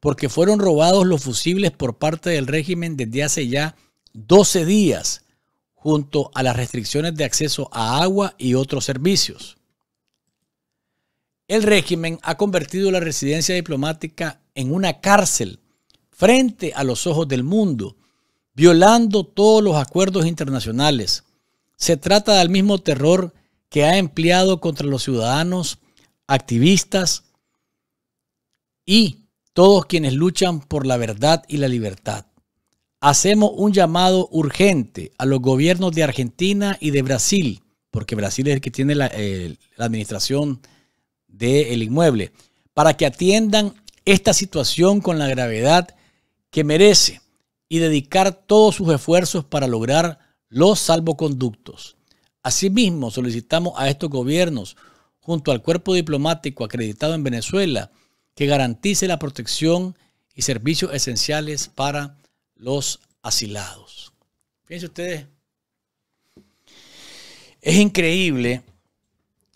porque fueron robados los fusibles por parte del régimen desde hace ya 12 días, junto a las restricciones de acceso a agua y otros servicios el régimen ha convertido la residencia diplomática en una cárcel frente a los ojos del mundo, violando todos los acuerdos internacionales. Se trata del mismo terror que ha empleado contra los ciudadanos, activistas y todos quienes luchan por la verdad y la libertad. Hacemos un llamado urgente a los gobiernos de Argentina y de Brasil, porque Brasil es el que tiene la, eh, administración del inmueble, para que atiendan esta situación con la gravedad que merece y dedicar todos sus esfuerzos para lograr los salvoconductos. Asimismo, solicitamos a estos gobiernos, junto al cuerpo diplomático acreditado en Venezuela, que garantice la protección y servicios esenciales para los asilados. Fíjense ustedes, es increíble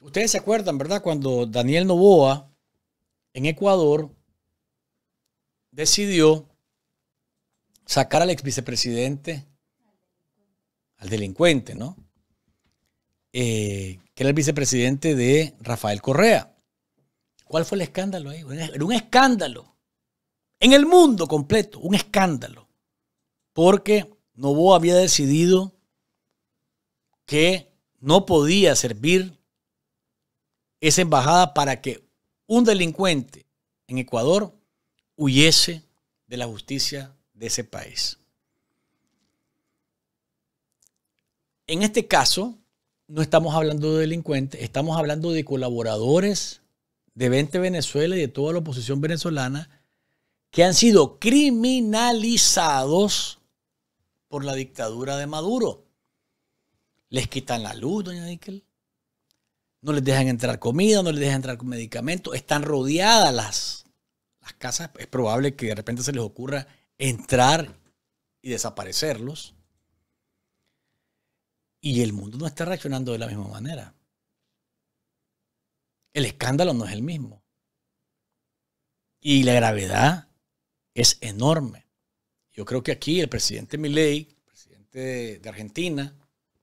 Ustedes se acuerdan, ¿verdad? Cuando Daniel Novoa en Ecuador decidió sacar al ex vicepresidente, al delincuente, ¿no? Eh, que era el vicepresidente de Rafael Correa. ¿Cuál fue el escándalo ahí? Era un escándalo. En el mundo completo, un escándalo. Porque Novoa había decidido que no podía servir esa embajada para que un delincuente en Ecuador huyese de la justicia de ese país. En este caso, no estamos hablando de delincuentes, estamos hablando de colaboradores de 20 Venezuela y de toda la oposición venezolana que han sido criminalizados por la dictadura de Maduro. Les quitan la luz, doña Nickel no les dejan entrar comida, no les dejan entrar con medicamentos, están rodeadas las, las casas, es probable que de repente se les ocurra entrar y desaparecerlos. Y el mundo no está reaccionando de la misma manera. El escándalo no es el mismo. Y la gravedad es enorme. Yo creo que aquí el presidente Milei, presidente de Argentina,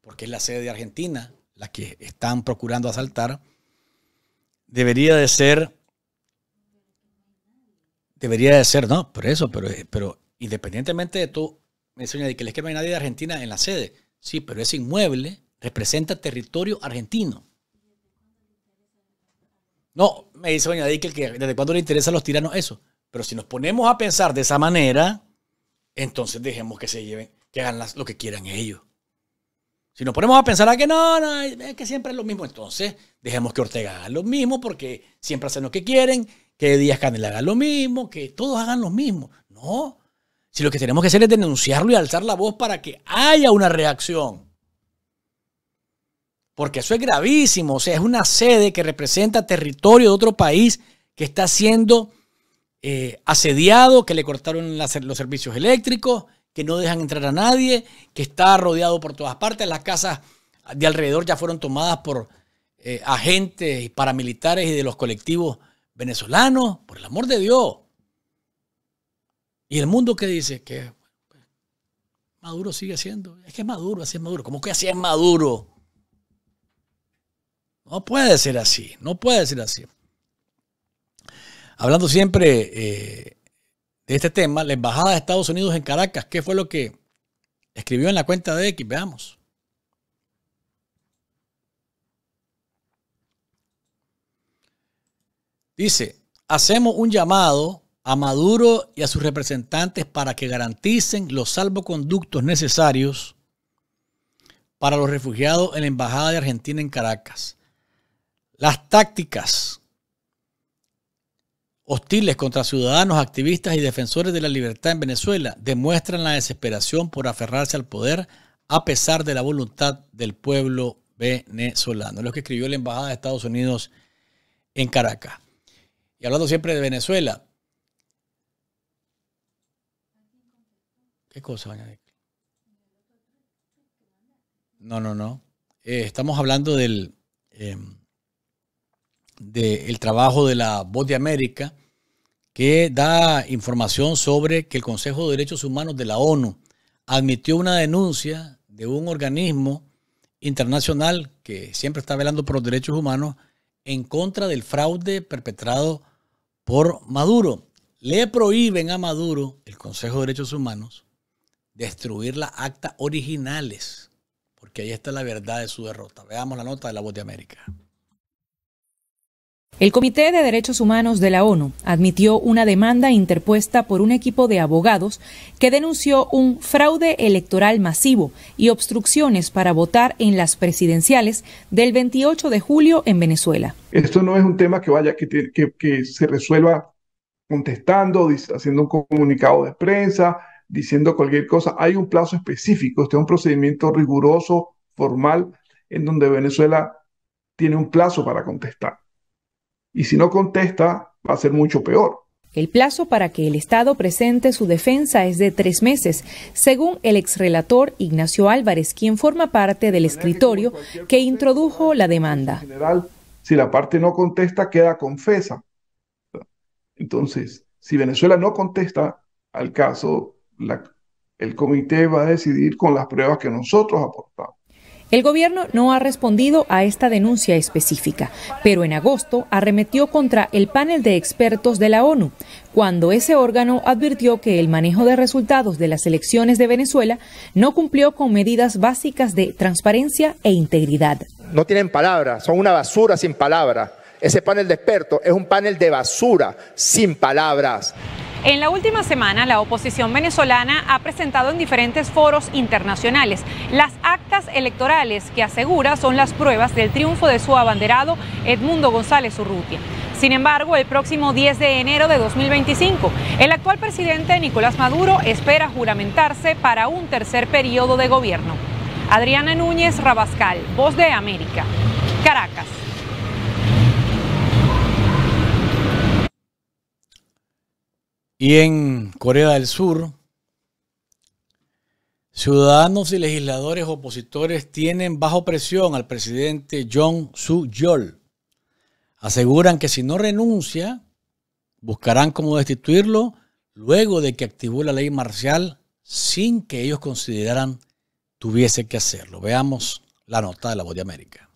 porque es la sede de Argentina, las que están procurando asaltar, debería de ser, debería de ser, no, por eso, pero, pero independientemente de tú, dice de que el esquema nadie de Argentina en la sede, sí, pero ese inmueble representa territorio argentino. No, me dice doña que desde cuándo le interesa a los tiranos eso. Pero si nos ponemos a pensar de esa manera, entonces dejemos que se lleven, que hagan las, lo que quieran ellos. Si nos ponemos a pensar a que no, que siempre es lo mismo, entonces dejemos que Ortega haga lo mismo porque siempre hacen lo que quieren, que Díaz Canel haga lo mismo, que todos hagan lo mismo. No. Si lo que tenemos que hacer es denunciarlo y alzar la voz para que haya una reacción. Porque eso es gravísimo. O sea, es una sede que representa territorio de otro país que está siendo eh, asediado, que le cortaron los servicios eléctricos, que no dejan entrar a nadie, que está rodeado por todas partes. Las casas de alrededor ya fueron tomadas por eh, agentes y paramilitares y de los colectivos venezolanos, por el amor de Dios. Y el mundo que dice que pues, Maduro sigue siendo, es que es Maduro, así es Maduro. ¿Cómo que así es Maduro? No puede ser así, no puede ser así. Hablando siempre eh, de este tema, la Embajada de Estados Unidos en Caracas, ¿qué fue lo que escribió en la cuenta de X? Veamos. Dice, hacemos un llamado a Maduro y a sus representantes para que garanticen los salvoconductos necesarios para los refugiados en la Embajada de Argentina en Caracas. Las tácticas hostiles contra ciudadanos, activistas y defensores de la libertad en Venezuela demuestran la desesperación por aferrarse al poder a pesar de la voluntad del pueblo venezolano. Lo que escribió la Embajada de Estados Unidos en Caracas. Y hablando siempre de Venezuela. ¿Qué cosa, doña No, no, no. Eh, estamos hablando del... Em, del trabajo de la Voz de América, que da información sobre que el Consejo de Derechos Humanos de la ONU admitió una denuncia de un organismo internacional que siempre está velando por los derechos humanos en contra del fraude perpetrado por Maduro. Le prohíben a Maduro, el Consejo de Derechos Humanos, destruir las actas originales, porque ahí está la verdad de su derrota. Veamos la nota de la Voz de América. El Comité de Derechos Humanos de la ONU admitió una demanda interpuesta por un equipo de abogados que denunció un fraude electoral masivo y obstrucciones para votar en las presidenciales del 28 de julio en Venezuela. Esto no es un tema que vaya que, se resuelva contestando, haciendo un comunicado de prensa, diciendo cualquier cosa. Hay un plazo específico, este es un procedimiento riguroso, formal, en donde Venezuela tiene un plazo para contestar y si no contesta va a ser mucho peor. El plazo para que el Estado presente su defensa es de tres meses, según el exrelator Ignacio Álvarez, quien forma parte del escritorio que introdujo la demanda. En general, si la parte no contesta, queda confesa. Entonces, si Venezuela no contesta al caso, el comité va a decidir con las pruebas que nosotros aportamos. El gobierno no ha respondido a esta denuncia específica, pero en agosto arremetió contra el panel de expertos de la ONU, cuando ese órgano advirtió que el manejo de resultados de las elecciones de Venezuela no cumplió con medidas básicas de transparencia e integridad. No tienen palabras, son una basura sin palabras. Ese panel de expertos es un panel de basura sin palabras. En la última semana, la oposición venezolana ha presentado en diferentes foros internacionales las actas electorales que asegura son las pruebas del triunfo de su abanderado Edmundo González Urrutia. Sin embargo, el próximo 10 de enero de 2025, el actual presidente Nicolás Maduro espera juramentarse para un tercer periodo de gobierno. Adriana Núñez Rabascal, Voz de América, Caracas. Y en Corea del Sur, ciudadanos y legisladores opositores tienen bajo presión al presidente Jong Su yol Aseguran que si no renuncia, buscarán cómo destituirlo luego de que activó la ley marcial sin que ellos consideraran tuviese que hacerlo. Veamos la nota de la Voz de América.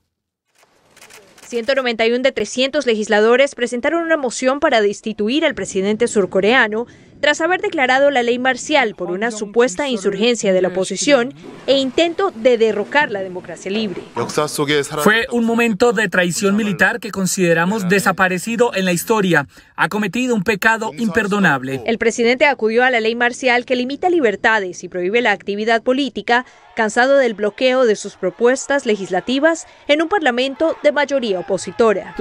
191 de 300 legisladores presentaron una moción para destituir al presidente surcoreano tras haber declarado la ley marcial por una supuesta insurgencia de la oposición e intento de derrocar la democracia libre. Fue un momento de traición militar que consideramos desaparecido en la historia. Ha cometido un pecado imperdonable. El presidente acudió a la ley marcial que limita libertades y prohíbe la actividad política cansado del bloqueo de sus propuestas legislativas en un Parlamento de mayoría opositora.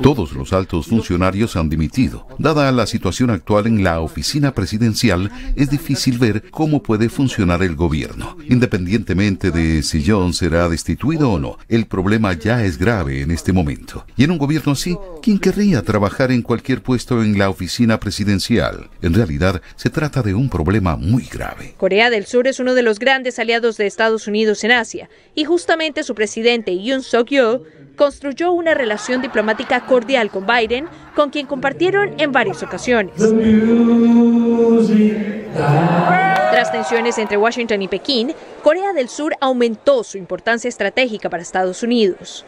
Todos los altos funcionarios han dimitido. Dada la situación actual en la oficina presidencial, es difícil ver cómo puede funcionar el gobierno. Independientemente de si John será destituido o no, el problema ya es grave en este momento. Y en un gobierno así, ¿quién querría trabajar en cualquier puesto en la oficina presidencial? En realidad, se trata de un problema muy grave. Corea del Sur es uno de los grandes aliados de Estados Unidos en Asia, y justamente su presidente Yoon Suk-yeol construyó una relación diplomática cordial con Biden, con quien compartieron en varias ocasiones. Tras tensiones entre Washington y Pekín, Corea del Sur aumentó su importancia estratégica para Estados Unidos.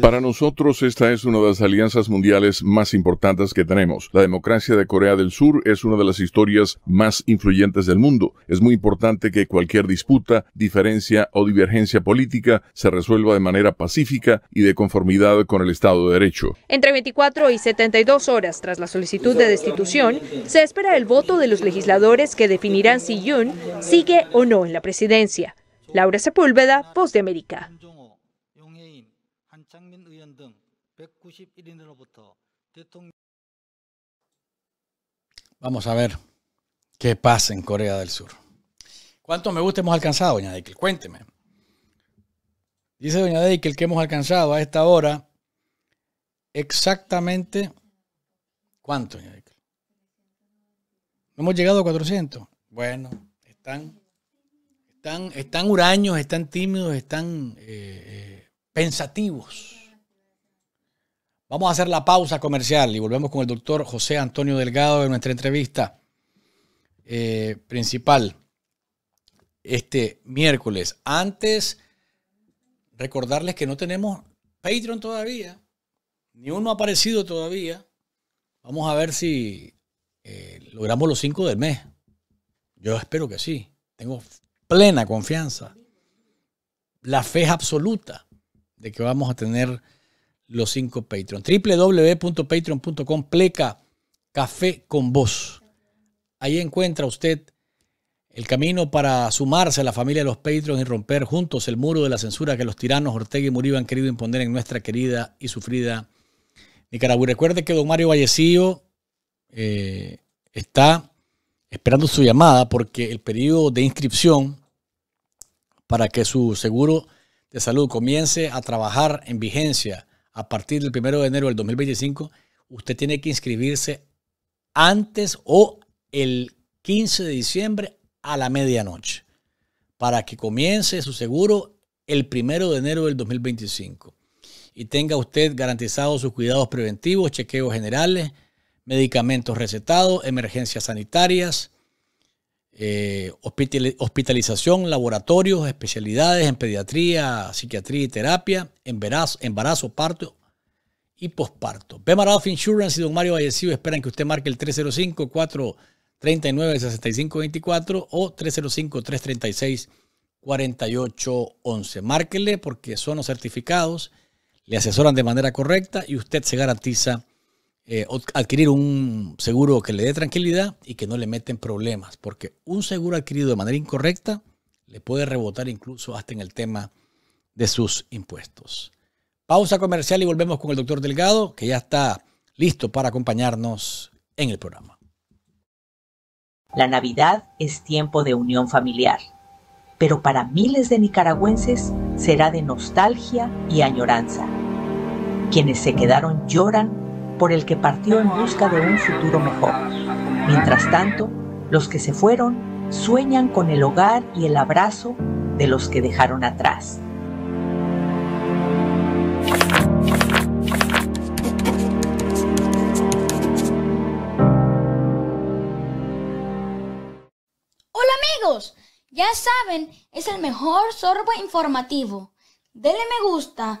Para nosotros esta es una de las alianzas mundiales más importantes que tenemos. La democracia de Corea del Sur es una de las historias más influyentes del mundo. Es muy importante que cualquier disputa, diferencia o divergencia política se resuelva de manera pacífica y de conformidad con el Estado de Derecho. Entre 24 y 72 horas tras la solicitud de destitución, se espera el voto de los legisladores que definirán si Yoon sigue o no en la presidencia. Laura Sepúlveda, Voz de América. Vamos a ver qué pasa en Corea del Sur. ¿Cuántos me gusta hemos alcanzado, doña Deikel? Cuénteme. Dice doña Deikel que hemos alcanzado a esta hora exactamente... ¿Cuánto, doña Deikel? Hemos llegado a 400. Bueno, están, están, están huraños, están tímidos, están eh, eh, pensativos. Vamos a hacer la pausa comercial y volvemos con el doctor José Antonio Delgado en nuestra entrevista eh, principal este miércoles. Antes, recordarles que no tenemos Patreon todavía, ni uno ha aparecido todavía. Vamos a ver si eh, logramos los cinco del mes. Yo espero que sí. Tengo plena confianza. La fe absoluta de que vamos a tener los cinco Patreon. www.patreon.com pleca café con voz Ahí encuentra usted el camino para sumarse a la familia de los Patreons y romper juntos el muro de la censura que los tiranos Ortega y Murillo han querido imponer en nuestra querida y sufrida Nicaragua. recuerde que don Mario Vallecillo eh, está esperando su llamada porque el periodo de inscripción para que su seguro de salud comience a trabajar en vigencia a partir del 1 de enero del 2025, usted tiene que inscribirse antes o el 15 de diciembre a la medianoche para que comience su seguro el 1 de enero del 2025 y tenga usted garantizados sus cuidados preventivos, chequeos generales, medicamentos recetados, emergencias sanitarias, eh, hospitalización, laboratorios, especialidades en pediatría, psiquiatría y terapia, embarazo, embarazo parto y posparto. Bemaralf Insurance y Don Mario Vallecido esperan que usted marque el 305-439-6524 o 305-336-4811. Márquele porque son los certificados, le asesoran de manera correcta y usted se garantiza eh, adquirir un seguro que le dé tranquilidad y que no le meten problemas, porque un seguro adquirido de manera incorrecta le puede rebotar incluso hasta en el tema de sus impuestos. Pausa comercial y volvemos con el doctor Delgado, que ya está listo para acompañarnos en el programa. La Navidad es tiempo de unión familiar, pero para miles de nicaragüenses será de nostalgia y añoranza. Quienes se quedaron lloran por el que partió en busca de un futuro mejor. Mientras tanto, los que se fueron sueñan con el hogar y el abrazo de los que dejaron atrás. Hola amigos, ya saben, es el mejor sorbo informativo. Denle me gusta,